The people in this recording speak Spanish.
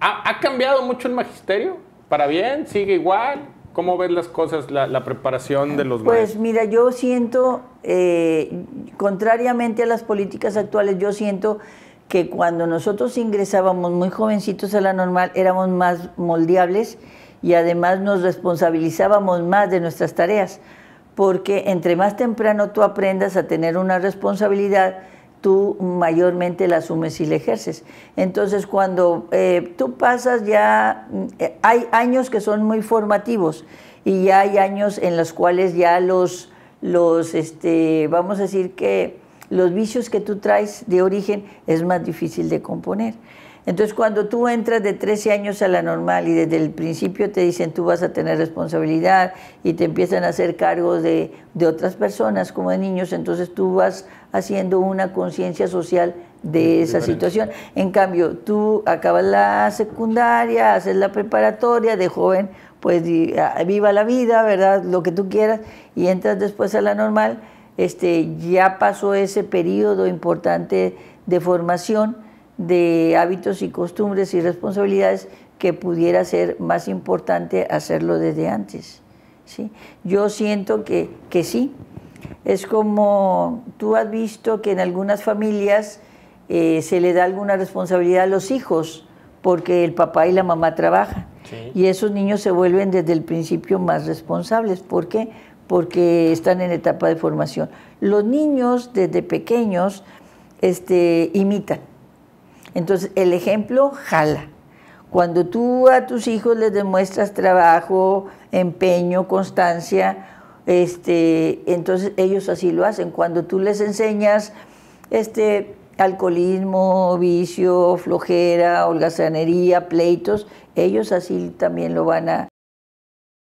¿Ha, cambiado mucho el magisterio? ¿Para bien? ¿Sigue igual? ¿Cómo ves las cosas, la, preparación de los Pues mira, yo siento, eh, contrariamente a las políticas actuales, yo siento que cuando nosotros ingresábamos muy jovencitos a la normal éramos más moldeables y además nos responsabilizábamos más de nuestras tareas, porque entre más temprano tú aprendas a tener una responsabilidad, tú mayormente la asumes y la ejerces. Entonces, cuando eh, tú pasas ya, mm, eh, hay años que son muy formativos y ya hay años en los cuales ya los, los este, vamos a decir que los vicios que tú traes de origen es más difícil de componer. Entonces, cuando tú entras de 13 años a la normal y desde el principio te dicen tú vas a tener responsabilidad y te empiezan a hacer cargos de, otras personas como de niños, entonces tú vas haciendo una conciencia social de esa situación. En cambio, tú acabas la secundaria, haces la preparatoria, de joven, pues ah, viva la vida, ¿verdad? Lo que tú quieras, y entras después a la normal este, ya pasó ese periodo importante de formación de hábitos y costumbres y responsabilidades que pudiera ser más importante hacerlo desde antes. ¿sí? Yo siento que, sí. Es como tú has visto que en algunas familias eh, se le da alguna responsabilidad a los hijos porque el papá y la mamá trabajan. Y esos niños se vuelven desde el principio más responsables. ¿Por qué? porque están en etapa de formación. Los niños desde pequeños este, imitan. Entonces, el ejemplo jala. Cuando tú a tus hijos les demuestras trabajo, empeño, constancia, este, entonces ellos así lo hacen. Cuando tú les enseñas este, alcoholismo, vicio, flojera, holgazanería, pleitos, ellos así también lo van a,